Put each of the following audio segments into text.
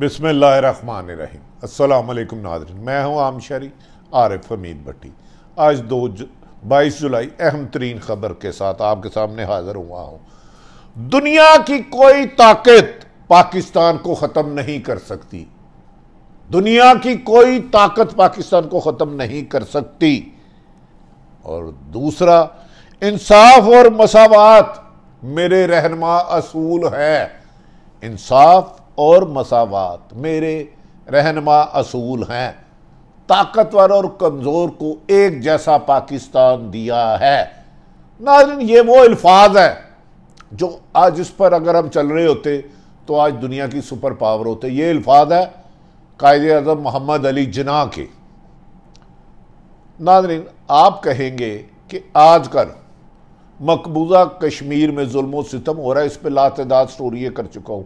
بسم اللہ الرحمن الرحیم السلام علیکم ناظرین میں ہوں عام شہری عارف حمید بھٹی آج دو بائیس جولائی اہم ترین خبر کے ساتھ آپ کے سامنے حاضر ہوا ہوں دنیا کی کوئی طاقت پاکستان کو ختم نہیں کر سکتی دنیا کی کوئی طاقت پاکستان کو ختم نہیں کر سکتی اور دوسرا انصاف اور مساوات میرے رہنما اصول ہے انصاف اور مساوات میرے رہنما اصول ہیں طاقتور اور کمزور کو ایک جیسا پاکستان دیا ہے ناظرین یہ وہ الفاظ ہے جو آج اس پر اگر ہم چل رہے ہوتے تو آج دنیا کی سپر پاور ہوتے یہ الفاظ ہے قائد اعظم محمد علی جناح کے ناظرین آپ کہیں گے کہ آج کل مقبوضہ کشمیر میں ظلم و ستم ہو رہا ہے اس پہ لاتعداد سٹوریے کر چکا ہوں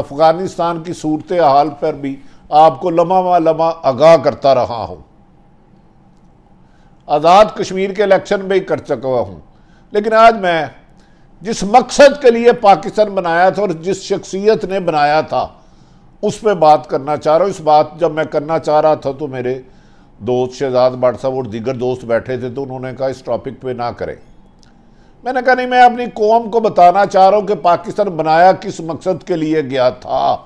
افغانستان کی صورتحال پر بھی آپ کو لمحہ و لمحہ آگاہ کرتا رہا ہوں آزاد کشمیر کے الیکشن میں ہی کر چکا ہوں لیکن آج میں جس مقصد کے لیے پاکستان بنایا تھا اور جس شخصیت نے بنایا تھا اس پہ بات کرنا چاہ رہا ہوں اس بات جب میں کرنا چاہ رہا تھا تو میرے دوست شہزاد بٹ صاحب اور دیگر دوست بیٹھے تھے تو انہوں نے کہا اس ٹاپک پہ نہ کریں میں نے کہا نہیں میں اپنی قوم کو بتانا چاہ رہا ہوں کہ پاکستان بنایا کس مقصد کے لیے گیا تھا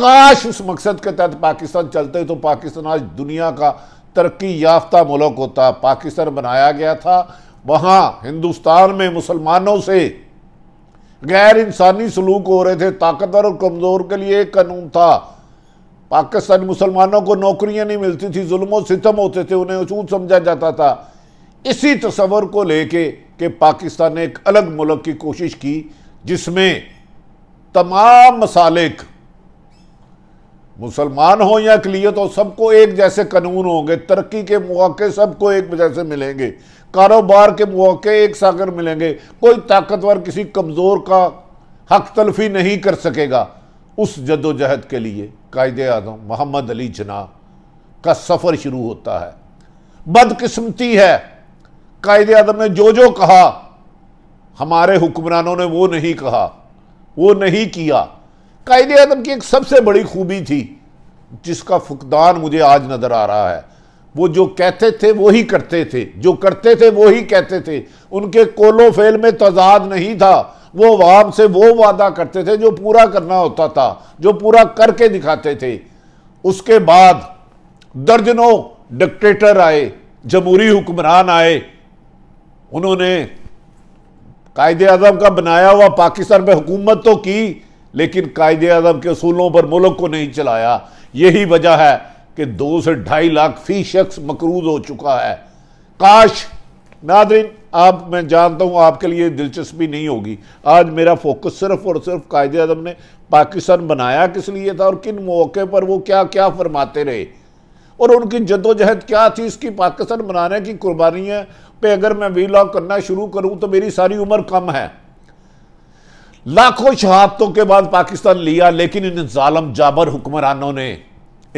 کاش اس مقصد کے تحت پاکستان چلتے تو پاکستان آج دنیا کا ترقی یافتہ ملک ہوتا پاکستان بنایا گیا تھا وہاں ہندوستان میں مسلمانوں سے غیر انسانی سلوک ہو رہے تھے طاقتور اور کمزور کے لیے ایک قانون تھا پاکستان مسلمانوں کو نوکریاں نہیں ملتی تھی ظلم و ستم ہوتے تھے انہیں اچود سمجھا جاتا تھا اسی تصور کو لے کے کہ پاکستان نے ایک الگ ملک کی کوشش کی جس میں تمام مسالک مسلمان ہوں یا اقلیت ہو سب کو ایک جیسے قانون ہوں گے ترقی کے مواقع سب کو ایک جیسے ملیں گے کاروبار کے مواقع ایک ساگر ملیں گے کوئی طاقتور کسی کمزور کا حق تلفی نہیں کر سکے گا اس جد و جہد کے لیے قائد اعظم محمد علی جناح کا سفر شروع ہوتا ہے بدقسمتی ہے قائد اعظم نے جو جو کہا ہمارے حکمرانوں نے وہ نہیں کہا وہ نہیں کیا قائد کی ایک سب سے بڑی خوبی تھی جس کا فقدان مجھے آج نظر آ رہا ہے وہ جو کہتے تھے وہی کرتے تھے جو کرتے تھے وہی کہتے تھے ان کے کولو فیل میں تضاد نہیں تھا وہ عوام سے وہ وعدہ کرتے تھے جو پورا کرنا ہوتا تھا جو پورا کر کے دکھاتے تھے اس کے بعد درجنوں ڈکٹیٹر آئے جمہوری حکمران آئے انہوں نے قائد اعظم کا بنایا ہوا پاکستان پہ حکومت تو کی لیکن قائد اعظم کے اصولوں پر ملک کو نہیں چلایا یہی وجہ ہے کہ دو سے ڈھائی لاکھ فی شخص مقروض ہو چکا ہے کاش ناظرین آپ میں جانتا ہوں آپ کے لیے دلچسپی نہیں ہوگی آج میرا فوکس صرف اور صرف قائد اعظم نے پاکستان بنایا کس لیے تھا اور کن موقع پر وہ کیا کیا فرماتے رہے اور ان کی جد و جہد کیا تھی اس کی پاکستان بنانے کی قربانی ہے پہ اگر میں وی کرنا شروع کروں تو میری ساری عمر کم ہے لاکھوں شہادتوں کے بعد پاکستان لیا لیکن ان ظالم جابر حکمرانوں نے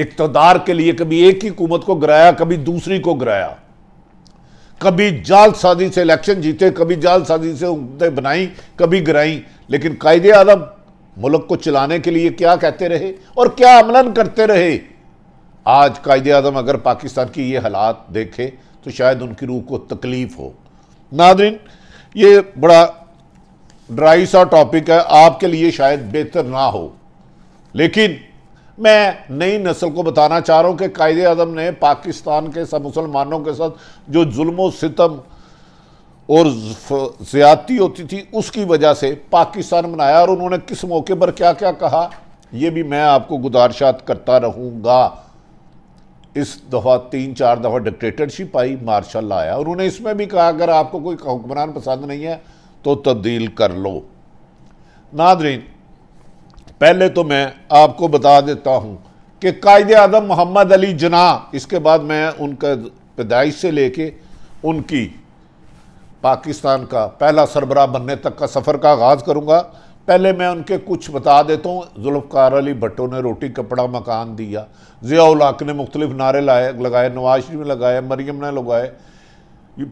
اقتدار کے لیے کبھی ایک ہی حکومت کو گرایا کبھی دوسری کو گرایا کبھی جال سازی سے الیکشن جیتے کبھی جال سازی سے بنائیں کبھی گرائیں لیکن قائد آدم ملک کو چلانے کے لیے کیا کہتے رہے اور کیا املن کرتے رہے آج قائد اعظم اگر پاکستان کی یہ حالات دیکھے تو شاید ان کی روح کو تکلیف ہو ناظرین یہ بڑا ڈرائی سا ٹاپک ہے آپ کے لیے شاید بہتر نہ ہو لیکن میں نئی نسل کو بتانا چاہ رہا ہوں کہ قائد اعظم نے پاکستان کے سب مسلمانوں کے ساتھ جو ظلم و ستم اور زیادتی ہوتی تھی اس کی وجہ سے پاکستان بنایا اور انہوں نے کس موقع پر کیا کیا کہا یہ بھی میں آپ کو گزارشات کرتا رہوں گا اس دفعہ تین چار دفعہ ڈکٹیٹرشپ آئی مارشل آیا اور انہیں اس میں بھی کہا اگر آپ کو کوئی حکمران پسند نہیں ہے تو تبدیل کر لو ناظرین پہلے تو میں آپ کو بتا دیتا ہوں کہ قائد اعظم محمد علی جناح اس کے بعد میں ان کا پیدائش سے لے کے ان کی پاکستان کا پہلا سربراہ بننے تک کا سفر کا آغاز کروں گا پہلے میں ان کے کچھ بتا دیتا ہوں ذوالفقار علی بھٹو نے روٹی کپڑا مکان دیا ضیاء الاق نے مختلف نعرے لائے لگائے نواز شریف نے لگائے مریم نے لگائے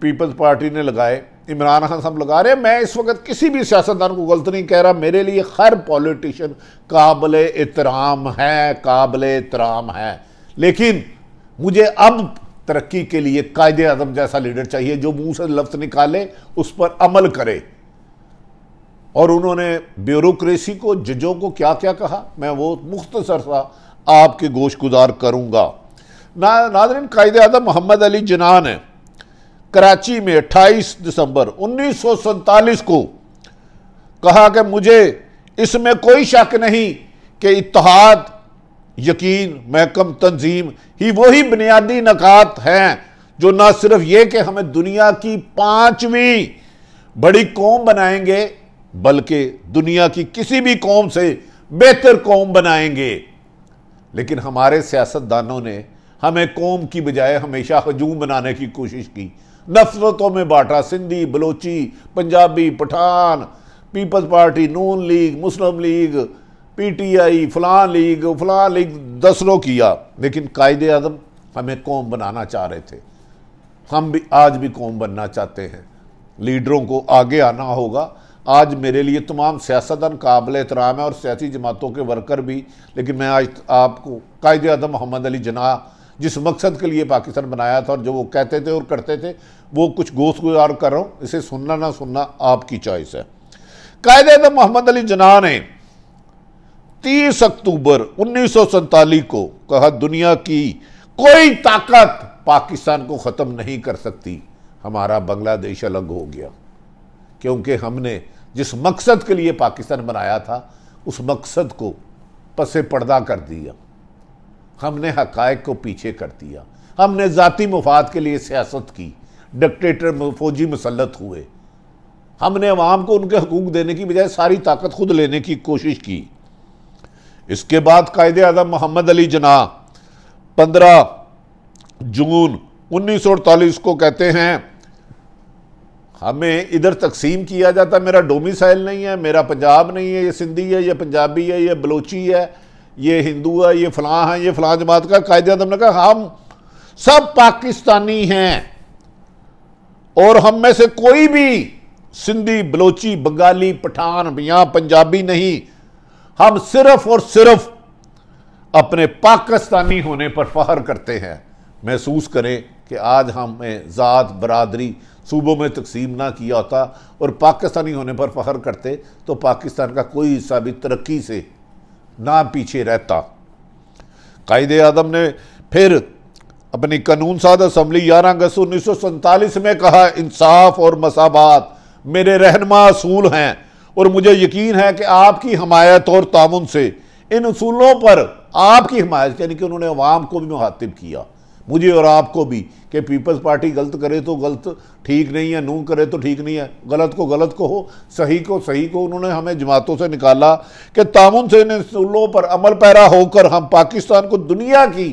پیپلز پارٹی نے لگائے عمران خان صاحب لگا رہے ہیں میں اس وقت کسی بھی سیاستدان کو غلط نہیں کہہ رہا میرے لیے ہر پولیٹیشن قابل احترام ہے قابل احترام ہے لیکن مجھے اب ترقی کے لیے قائد اعظم جیسا لیڈر چاہیے جو منہ سے لفظ نکالے اس پر عمل کرے اور انہوں نے بیوروکریسی کو ججوں کو کیا کیا کہا میں وہ مختصر سا آپ کے گوشت گزار کروں گا ناظرین قائد اعظم محمد علی جناح نے کراچی میں اٹھائیس دسمبر انیس سو کو کہا کہ مجھے اس میں کوئی شک نہیں کہ اتحاد یقین محکم تنظیم ہی وہی بنیادی نکات ہیں جو نہ صرف یہ کہ ہمیں دنیا کی پانچویں بڑی قوم بنائیں گے بلکہ دنیا کی کسی بھی قوم سے بہتر قوم بنائیں گے لیکن ہمارے سیاست دانوں نے ہمیں قوم کی بجائے ہمیشہ ہجوم بنانے کی کوشش کی نفرتوں میں باٹا Sindhi Balochi Punjabi Pathan Peoples Party Noon League Muslim League P T I فلاں لیگ فلاں لیگ دس کیا لیکن قائد اعظم ہمیں قوم بنانا چاہ رہے تھے ہم بھی آج بھی قوم بننا چاہتے ہیں لیڈروں کو آگے آنا ہوگا آج میرے لیے تمام سیاستدان قابل احترام ہے اور سیاسی جماعتوں کے ورکر بھی لیکن میں آج آپ کو قائد اعظم محمد علی جناح جس مقصد کے لیے پاکستان بنایا تھا اور جو وہ کہتے تھے اور کرتے تھے وہ کچھ گوشت گزار کر رہا ہوں اسے سننا نہ سننا آپ کی چوائس ہے قائد اعظم محمد علی جناح نے تیس اکتوبر انیس سو سنتالی کو کہا دنیا کی کوئی طاقت پاکستان کو ختم نہیں کر سکتی ہمارا بنگلہ دیش الگ ہو گیا کیونکہ ہم نے جس مقصد کے لیے پاکستان بنایا تھا اس مقصد کو پس پردہ کر دیا ہم نے حقائق کو پیچھے کر دیا ہم نے ذاتی مفاد کے لیے سیاست کی ڈکٹیٹر فوجی مسلط ہوئے ہم نے عوام کو ان کے حقوق دینے کی بجائے ساری طاقت خود لینے کی کوشش کی اس کے بعد قائد اعظم محمد علی جناح پندرہ جون انیس سو اڑتالیس کو کہتے ہیں ہمیں ادھر تقسیم کیا جاتا میرا سائل نہیں ہے میرا پنجاب نہیں ہے یہ سندھی ہے یہ پنجابی ہے یہ بلوچی ہے یہ ہندو ہے یہ فلاں ہے یہ فلاں جماعت کا قائد عدم نے کہا ہم سب پاکستانی ہیں اور ہم میں سے کوئی بھی سندھی بلوچی بنگالی پٹھان یہاں پنجابی نہیں ہم صرف اور صرف اپنے پاکستانی ہونے پر فہر کرتے ہیں محسوس کریں کہ آج ہم میں ذات برادری صوبوں میں تقسیم نہ کیا ہوتا اور پاکستانی ہونے پر فخر کرتے تو پاکستان کا کوئی حصہ بھی ترقی سے نہ پیچھے رہتا قائد اعظم نے پھر اپنی قانون ساز اسمبلی گیارہ اگست انیس سو سنتالیس میں کہا انصاف اور مساوات میرے رہنما اصول ہیں اور مجھے یقین ہے کہ آپ کی حمایت اور تعاون سے ان اصولوں پر آپ کی حمایت یعنی کہ انہوں نے عوام کو بھی مخاطب کیا مجھے اور آپ کو بھی کہ پیپلز پارٹی غلط کرے تو غلط ٹھیک نہیں ہے نو کرے تو ٹھیک نہیں ہے غلط کو غلط کو ہو صحیح کو صحیح کو انہوں نے ہمیں جماعتوں سے نکالا کہ تامن سے ان اصولوں پر عمل پیرا ہو کر ہم پاکستان کو دنیا کی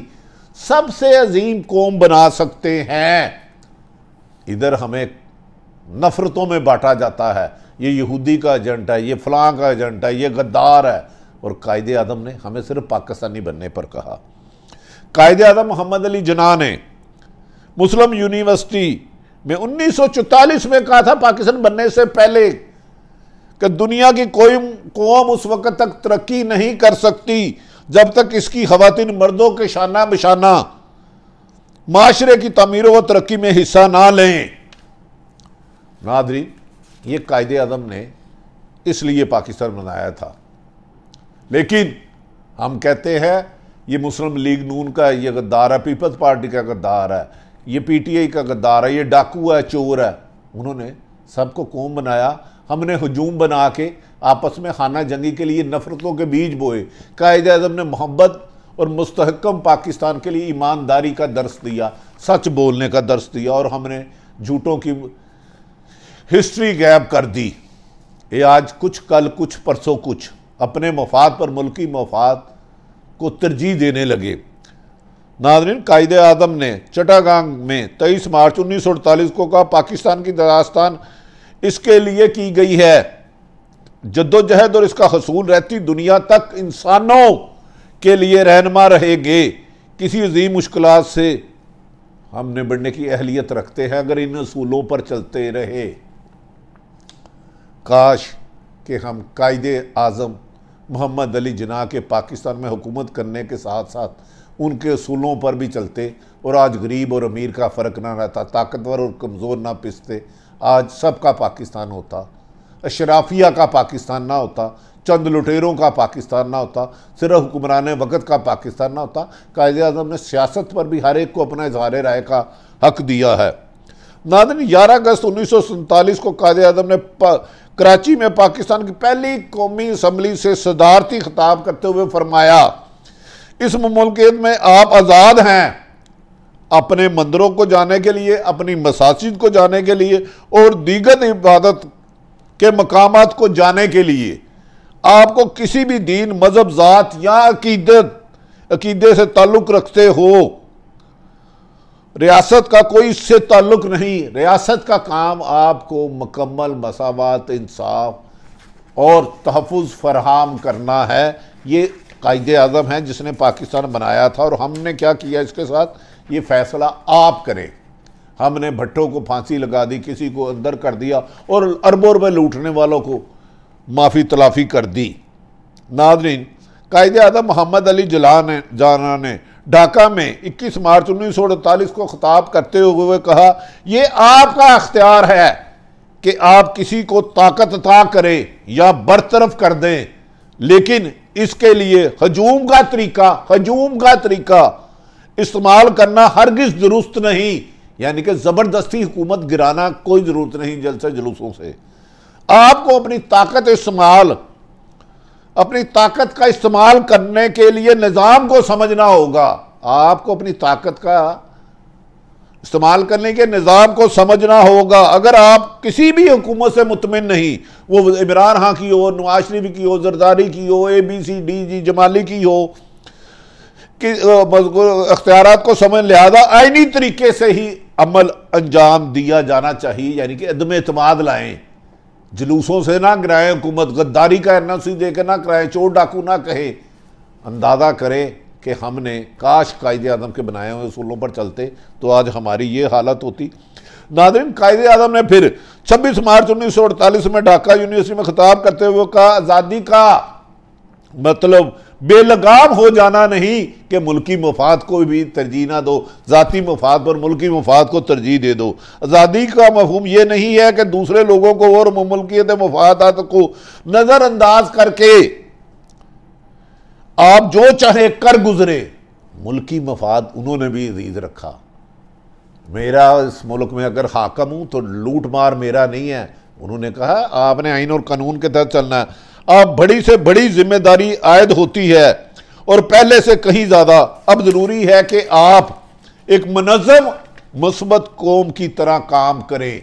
سب سے عظیم قوم بنا سکتے ہیں ادھر ہمیں نفرتوں میں بانٹا جاتا ہے یہ یہودی کا ایجنٹ ہے یہ فلان کا ایجنٹ ہے یہ غدار ہے اور قائد اعظم نے ہمیں صرف پاکستانی بننے پر کہا قائد اعظم محمد علی جناح نے مسلم یونیورسٹی میں انیس سو چوتالیس میں کہا تھا پاکستان بننے سے پہلے کہ دنیا کی کوئی قوم اس وقت تک ترقی نہیں کر سکتی جب تک اس کی خواتین مردوں کے شانہ بشانہ معاشرے کی تعمیر و ترقی میں حصہ نہ لیں ناظرین یہ قائد اعظم نے اس لیے پاکستان بنایا تھا لیکن ہم کہتے ہیں یہ مسلم لیگ نون کا یہ غدار ہے پیپلز پارٹی کا غدار ہے یہ پی ٹی آئی کا غدار ہے یہ ڈاکو ہے چور ہے انہوں نے سب کو قوم بنایا ہم نے ہجوم بنا کے آپس میں خانہ جنگی کے لیے نفرتوں کے بیج بوئے قائد اعظم نے محبت اور مستحکم پاکستان کے لیے ایمانداری کا درس دیا سچ بولنے کا درس دیا اور ہم نے جھوٹوں کی ہسٹری گیب کر دی یہ آج کچھ کل کچھ پرسوں کچھ اپنے مفاد پر ملکی مفاد کو ترجیح دینے لگے ناظرین قائد آدم نے چٹاگانگ میں تیئیس مارچ انیس سو اڑتالیس کو کہا پاکستان کی اس کے لیے کی گئی ہے جدوجہد اور اس کا حصول رہتی دنیا تک انسانوں کے لیے رہنما رہے گے کسی عظیم مشکلات سے ہم نبڑنے کی اہلیت رکھتے ہیں اگر ان اصولوں پر چلتے رہے کاش کہ ہم قائد آزم محمد علی جناح کے پاکستان میں حکومت کرنے کے ساتھ ساتھ ان کے اصولوں پر بھی چلتے اور آج غریب اور امیر کا فرق نہ رہتا طاقتور اور کمزور نہ پستے آج سب کا پاکستان ہوتا اشرافیہ کا پاکستان نہ ہوتا چند لٹیروں کا پاکستان نہ ہوتا صرف حکمران وقت کا پاکستان نہ ہوتا قائد اعظم نے سیاست پر بھی ہر ایک کو اپنا اظہار رائے کا حق دیا ہے ناظرین گیارہ اگست انیس سو سنتالیس کو قائد اعظم نے کراچی میں پاکستان کی پہلی قومی اسمبلی سے صدارتی خطاب کرتے ہوئے فرمایا اس ملکیت میں آپ آزاد ہیں اپنے مندروں کو جانے کے لیے اپنی مساجد کو جانے کے لیے اور دیگر عبادت کے مقامات کو جانے کے لیے آپ کو کسی بھی دین مذہب ذات یا عقیدت عقیدے سے تعلق رکھتے ہو ریاست کا کوئی اس سے تعلق نہیں ریاست کا کام آپ کو مکمل مساوات انصاف اور تحفظ فراہم کرنا ہے یہ قائد اعظم ہے جس نے پاکستان بنایا تھا اور ہم نے کیا کیا اس کے ساتھ یہ فیصلہ آپ کریں ہم نے بھٹوں کو پھانسی لگا دی کسی کو اندر کر دیا اور اربوں روپے لوٹنے والوں کو معافی تلافی کر دی ناظرین قائد اعظم محمد علی جلان جانا نے ڈاکہ میں اکیس مارچ انیس سو اڑتالیس کو خطاب کرتے ہوئے کہا یہ آپ کا اختیار ہے کہ آپ کسی کو طاقت عطا کریں یا برطرف کر دیں لیکن اس کے لیے ہجوم کا طریقہ ہجوم کا طریقہ استعمال کرنا ہرگز درست نہیں یعنی کہ زبردستی حکومت گرانا کوئی ضرورت نہیں جلسے جلوسوں سے آپ کو اپنی طاقت استعمال اپنی طاقت کا استعمال کرنے کے لیے نظام کو سمجھنا ہوگا آپ کو اپنی طاقت کا استعمال کرنے کے نظام کو سمجھنا ہوگا اگر آپ کسی بھی حکومت سے مطمئن نہیں وہ عمران ہاں کی ہو نواز شریف کی ہو زرداری کی ہو اے بی سی ڈی جی جمالی کی ہو اختیارات کو سمجھ لہذا آئینی طریقے سے ہی عمل انجام دیا جانا چاہیے یعنی کہ عدم اعتماد لائیں جلوسوں سے نہ گرائیں حکومت غداری کا این سی دے کے نہ کرائیں چور ڈاکو نہ کہے اندازہ کرے کہ ہم نے کاش قائد اعظم کے بنائے ہوئے اصولوں پر چلتے تو آج ہماری یہ حالت ہوتی ناظرین قائد اعظم نے پھر چھبیس مارچ انیس سو اڑتالیس میں ڈھاکہ یونیورسٹی میں خطاب کرتے ہوئے کہا آزادی کا مطلب بے لگام ہو جانا نہیں کہ ملکی مفاد کو بھی ترجیح نہ دو ذاتی مفاد پر ملکی مفاد کو ترجیح دے دو آزادی کا مفہوم یہ نہیں ہے کہ دوسرے لوگوں کو اور ملکیت مفادات کو نظر انداز کر کے آپ جو چاہے کر گزرے ملکی مفاد انہوں نے بھی عزیز رکھا میرا اس ملک میں اگر حاکم ہوں تو لوٹ مار میرا نہیں ہے انہوں نے کہا آپ نے آئین اور قانون کے تحت چلنا ہے بڑی سے بڑی ذمہ داری عائد ہوتی ہے اور پہلے سے کہیں زیادہ اب ضروری ہے کہ آپ ایک منظم مثبت قوم کی طرح کام کریں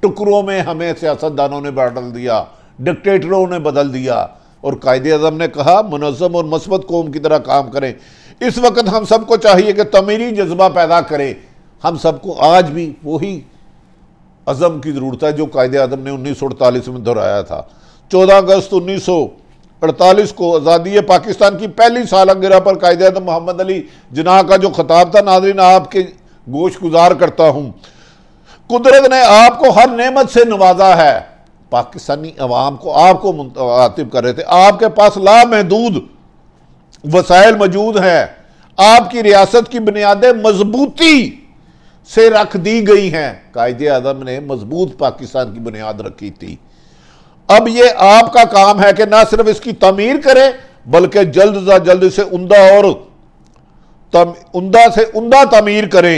ٹکروں میں ہمیں سیاست دانوں نے بدل دیا ڈکٹیٹروں نے بدل دیا اور قائد اعظم نے کہا منظم اور مثبت قوم کی طرح کام کریں اس وقت ہم سب کو چاہیے کہ تمیری جذبہ پیدا کرے ہم سب کو آج بھی وہی عظم کی ضرورت ہے جو قائد اعظم نے انیس سو اڑتالیس میں دہرایا تھا چودہ اگست انیس سو اڑتالیس کو آزادی پاکستان کی پہلی سال پر قائد اعظم محمد علی جناح کا جو خطاب تھا ناظرین آپ کے گوش گزار کرتا ہوں قدرت نے آپ کو ہر نعمت سے نوازا ہے پاکستانی عوام کو آپ کو منتعاتب کر رہے تھے آپ کے پاس لامحدود وسائل موجود ہیں آپ کی ریاست کی بنیادیں مضبوطی سے رکھ دی گئی ہیں قائد اعظم نے مضبوط پاکستان کی بنیاد رکھی تھی اب یہ آپ کا کام ہے کہ نہ صرف اس کی تعمیر کریں بلکہ جلد سے جلد سے عمدہ اور عمدہ سے عمدہ تعمیر کریں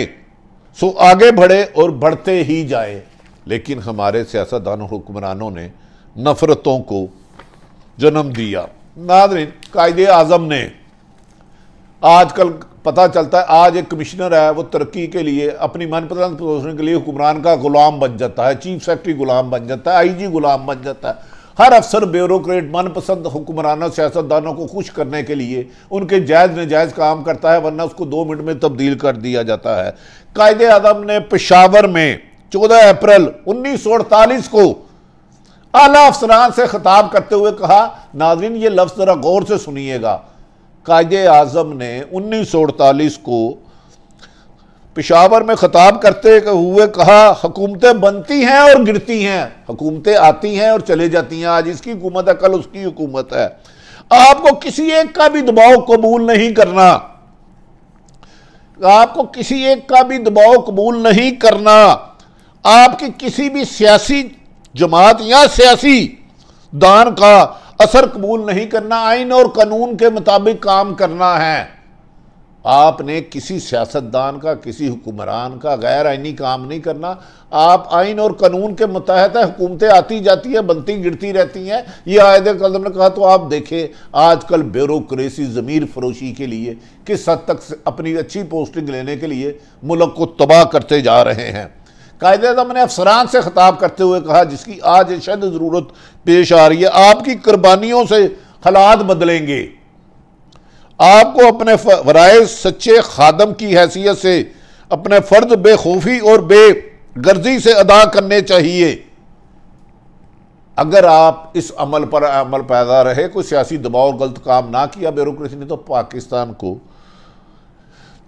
سو آگے بڑھے اور بڑھتے ہی جائیں لیکن ہمارے سیاست دان حکمرانوں نے نفرتوں کو جنم دیا ناظرین قائد اعظم نے آج کل پتہ چلتا ہے آج ایک کمشنر ہے وہ ترقی کے لیے اپنی من پسند پردوشن کے لیے حکمران کا غلام بن جاتا ہے چیف سیکٹری غلام بن جاتا ہے آئی جی غلام بن جاتا ہے ہر افسر بیوروکریٹ من پسند حکمرانوں سیاستدانوں کو خوش کرنے کے لیے ان کے جائز نجائز کام کرتا ہے ورنہ اس کو دو منٹ میں تبدیل کر دیا جاتا ہے قائد اعدم نے پشاور میں چودہ اپریل انیس سو اڑتالیس کو اعلیٰ افسران سے خطاب کرتے ہوئے کہا ناظرین یہ لفظ ذرا غور سے سنیے گا قائد نے انیس سو اڑتالیس کو پشاور میں خطاب کرتے ہوئے کہا حکومتیں بنتی ہیں اور گرتی ہیں حکومتیں آتی ہیں اور چلے جاتی ہیں آج اس کی حکومت ہے کل اس کی حکومت ہے آپ کو کسی ایک کا بھی دباؤ قبول نہیں کرنا آپ کو کسی ایک کا بھی دباؤ قبول نہیں کرنا آپ کی کسی بھی سیاسی جماعت یا سیاسی دان کا اثر قبول نہیں کرنا آئین اور قانون کے مطابق کام کرنا ہے آپ آپ نے کسی کسی سیاستدان کا کا حکمران غیر آئینی کام نہیں کرنا آئین اور قانون کے متحد حکومتیں آتی جاتی ہیں بنتی گرتی رہتی ہیں یہ قدم نے کہا تو آپ دیکھیں آج کل بیوروکریسی ضمیر فروشی کے لیے کس حد تک اپنی اچھی پوسٹنگ لینے کے لیے ملک کو تباہ کرتے جا رہے ہیں قائد اعظم نے افسران سے خطاب کرتے ہوئے کہا جس کی آج شد ضرورت پیش آ رہی ہے آپ کی قربانیوں سے حالات بدلیں گے آپ کو اپنے وائض سچے خادم کی حیثیت سے اپنے فرد بے خوفی اور بے گرزی سے ادا کرنے چاہیے اگر آپ اس عمل پر عمل پیدا رہے کوئی سیاسی دباؤ غلط کام نہ کیا بیوروکریسی نے تو پاکستان کو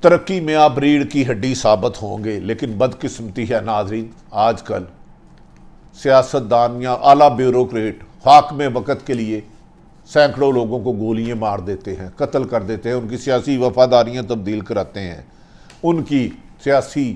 ترقی میں آپ ریڑھ کی ہڈی ثابت ہوں گے لیکن بد قسمتی ہے ناظرین آج کل سیاست دان یا اعلیٰ بیوروکریٹ حاکم وقت کے لیے سینکڑوں لوگوں کو گولیاں مار دیتے ہیں قتل کر دیتے ہیں ان کی سیاسی وفاداریاں تبدیل کراتے ہیں ان کی سیاسی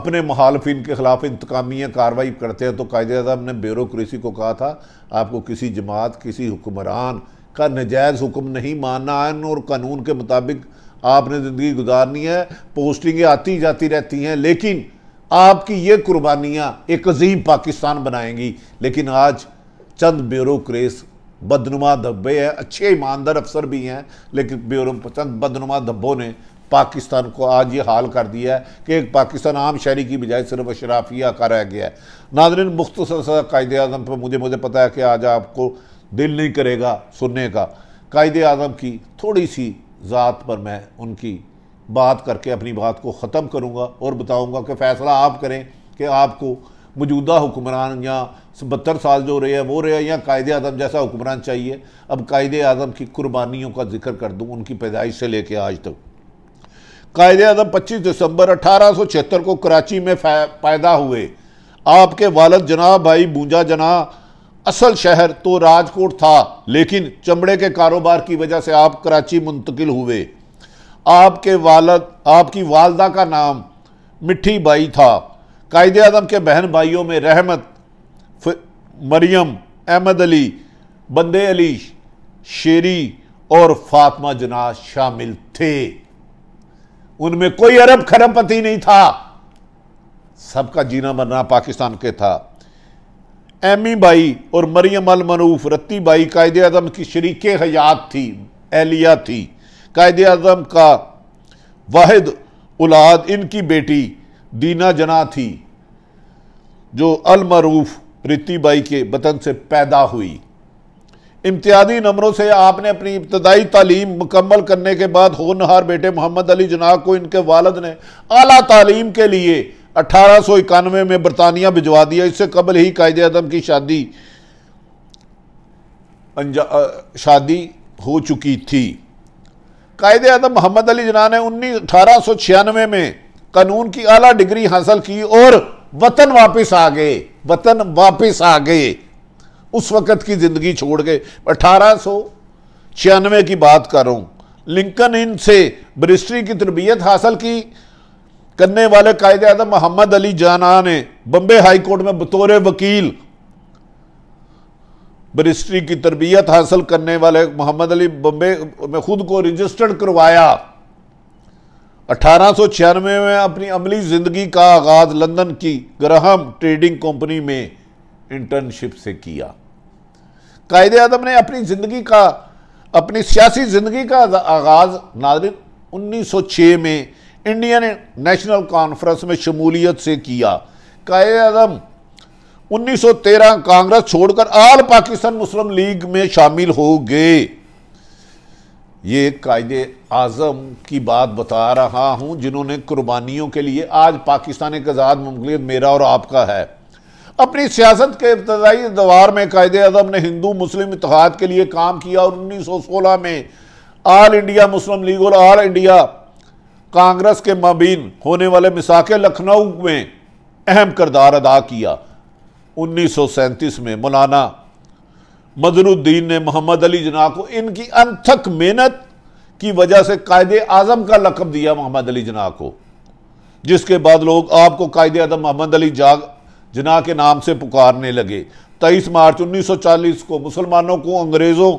اپنے مخالفین کے خلاف انتقامیاں کاروائی کرتے ہیں تو قائد اعظم نے بیوروکریسی کو کہا تھا آپ کو کسی جماعت کسی حکمران کا نجائز حکم نہیں ماننا اور قانون کے مطابق آپ نے زندگی گزارنی ہے پوسٹنگیں آتی جاتی رہتی ہیں لیکن آپ کی یہ قربانیاں ایک عظیم پاکستان بنائیں گی لیکن آج چند بیوروکریس بدنما دھبے ہیں اچھے ایماندار افسر بھی ہیں لیکن بیورو چند بدنما دھبوں نے پاکستان کو آج یہ حال کر دیا ہے کہ ایک پاکستان عام شہری کی بجائے صرف اشرافیہ کا رہ گیا ہے ناظرین مختصر قائد اعظم پر مجھے مجھے پتا ہے کہ آج آپ کو دل نہیں کرے گا سننے کا قائد اعظم کی تھوڑی سی ذات پر میں ان کی بات کر کے اپنی بات کو ختم کروں گا اور بتاؤں گا کہ فیصلہ آپ کریں کہ آپ کو موجودہ حکمران یا بہتر سال جو رہے ہیں وہ رہے یا قائد اعظم جیسا حکمران چاہیے اب قائد اعظم کی قربانیوں کا ذکر کر دوں ان کی پیدائش سے لے کے آج تک قائد اعظم پچیس دسمبر اٹھارہ سو چھہتر کو کراچی میں پیدا ہوئے آپ کے والد جناب بھائی بونجا جناح اصل شہر تو راج کوٹ تھا لیکن چمڑے کے کاروبار کی وجہ سے آپ کراچی منتقل ہوئے آپ کے والد آپ کی والدہ کا نام مٹھی بائی تھا قائد اعظم کے بہن بھائیوں میں رحمت مریم احمد علی بندے علی شیری اور فاطمہ جناز شامل تھے ان میں کوئی عرب کھرم پتی نہیں تھا سب کا جینا مرنا پاکستان کے تھا ایمی بائی اور مریم المنوف رتی بائی قائد اعظم کی شریک حیات تھی اہلیہ تھی قائد اعظم کا واحد اولاد ان کی بیٹی دینا جنا تھی جو المروف رتی بائی کے بطن سے پیدا ہوئی امتیازی نمبروں سے آپ نے اپنی ابتدائی تعلیم مکمل کرنے کے بعد ہونہار بیٹے محمد علی جناح کو ان کے والد نے اعلیٰ تعلیم کے لیے اٹھارہ سو اکانوے میں برطانیہ بھجوا دیا اس سے قبل ہی قائد ادب کی شادی شادی ہو چکی تھی قائد ادب محمد علی جناح نے انیس اٹھارہ سو چھیانوے میں قانون کی اعلیٰ ڈگری حاصل کی اور وطن واپس آ گئے وطن واپس آ گئے اس وقت کی زندگی چھوڑ گئے اٹھارہ سو چھیانوے کی بات کروں لنکن ان سے برسٹری کی تربیت حاصل کی کرنے والے قائد اعظم محمد علی جانا نے بمبے ہائی کورٹ میں بطور وکیل کی تربیت حاصل کرنے والے محمد علی بمبے میں خود کو کروایا اٹھارہ سو چھیانوے میں اپنی عملی زندگی کا آغاز لندن کی گرہم ٹریڈنگ کمپنی میں انٹرنشپ سے کیا قائد اعظم نے اپنی زندگی کا اپنی سیاسی زندگی کا آغاز ناظرین انیس سو چھ میں نیشنل کانفرنس میں شمولیت سے کیا قائد اعظم انیس سو تیرہ کانگریس چھوڑ کر آل پاکستان مسلم لیگ میں شامل ہو گئے یہ قائد اعظم کی بات بتا رہا ہوں جنہوں نے قربانیوں کے لیے آج پاکستان ایک آزاد مملکت میرا اور آپ کا ہے اپنی سیاست کے ابتدائی دوار میں قائد اعظم نے ہندو مسلم اتحاد کے لیے کام کیا اور انیس سو سولہ میں آل انڈیا مسلم لیگ اور آل انڈیا کانگریس کے مبین ہونے والے مساق لکھنؤ میں اہم کردار ادا کیا انیس سو سینتیس میں مولانا الدین نے محمد علی جناح کو ان کی انتھک محنت کی وجہ سے قائد اعظم کا لقب دیا محمد علی جناح کو جس کے بعد لوگ آپ کو قائد اعظم محمد علی جاگ جناح کے نام سے پکارنے لگے تیئیس مارچ انیس سو چالیس کو مسلمانوں کو انگریزوں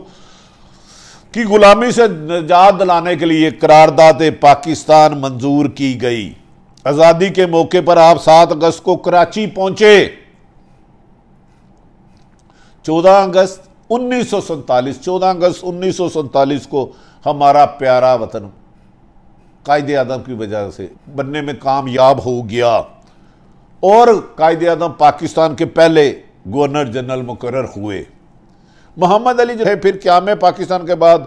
کی غلامی سے نجات دلانے کے لیے قرارداد پاکستان منظور کی گئی آزادی کے موقع پر آپ سات اگست کو کراچی پہنچے چودہ اگست انیس سو سنتالیس چودہ اگست انیس سو سنتالیس کو ہمارا پیارا وطن قائد اعظم کی وجہ سے بننے میں کامیاب ہو گیا اور قائد اعظم پاکستان کے پہلے گورنر جنرل مقرر ہوئے محمد علی جو ہے پھر کیا میں پاکستان کے بعد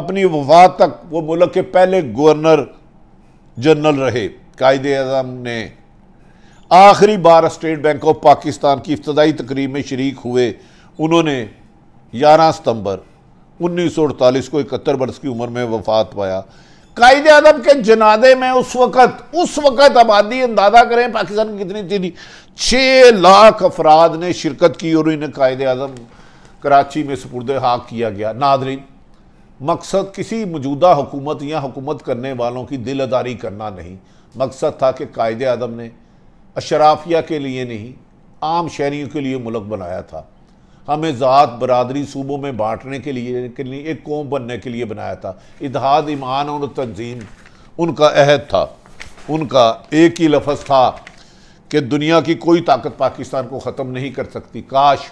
اپنی وفات تک وہ ملک کے پہلے گورنر جنرل رہے قائد اعظم نے آخری بار اسٹیٹ بینک آف پاکستان کی ابتدائی تقریب میں شریک ہوئے انہوں نے گیارہ ستمبر انیس سو اڑتالیس کو اکہتر برس کی عمر میں وفات پایا قائد اعظم کے جنازے میں اس وقت اس وقت آبادی اندازہ کریں پاکستان کی کتنی تھی چھ لاکھ افراد نے شرکت کی اور انہیں قائد اعظم کراچی میں سپرد حاک کیا گیا ناظرین مقصد کسی موجودہ حکومت یا حکومت کرنے والوں کی دل اداری کرنا نہیں مقصد تھا کہ قائد آدم نے اشرافیہ کے لیے نہیں عام شہریوں کے لیے ملک بنایا تھا ہمیں ذات برادری صوبوں میں بانٹنے کے لیے ایک قوم بننے کے لیے بنایا تھا اتحاد ایمان اور تنظیم ان کا عہد تھا ان کا ایک ہی لفظ تھا کہ دنیا کی کوئی طاقت پاکستان کو ختم نہیں کر سکتی کاش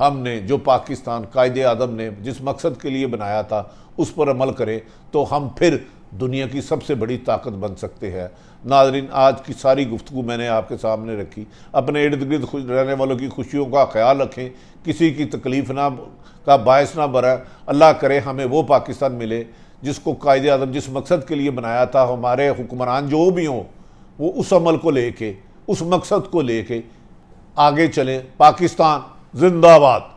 ہم نے جو پاکستان قائد آدم نے جس مقصد کے لیے بنایا تھا اس پر عمل کرے تو ہم پھر دنیا کی سب سے بڑی طاقت بن سکتے ہیں ناظرین آج کی ساری گفتگو میں نے آپ کے سامنے رکھی اپنے ارد گرد رہنے والوں کی خوشیوں کا خیال رکھیں کسی کی تکلیف نہ کا باعث نہ بریں اللہ کرے ہمیں وہ پاکستان ملے جس کو قائد اعظم جس مقصد کے لیے بنایا تھا ہمارے حکمران جو بھی ہوں وہ اس عمل کو لے کے اس مقصد کو لے کے آگے چلیں پاکستان जिंदाबाद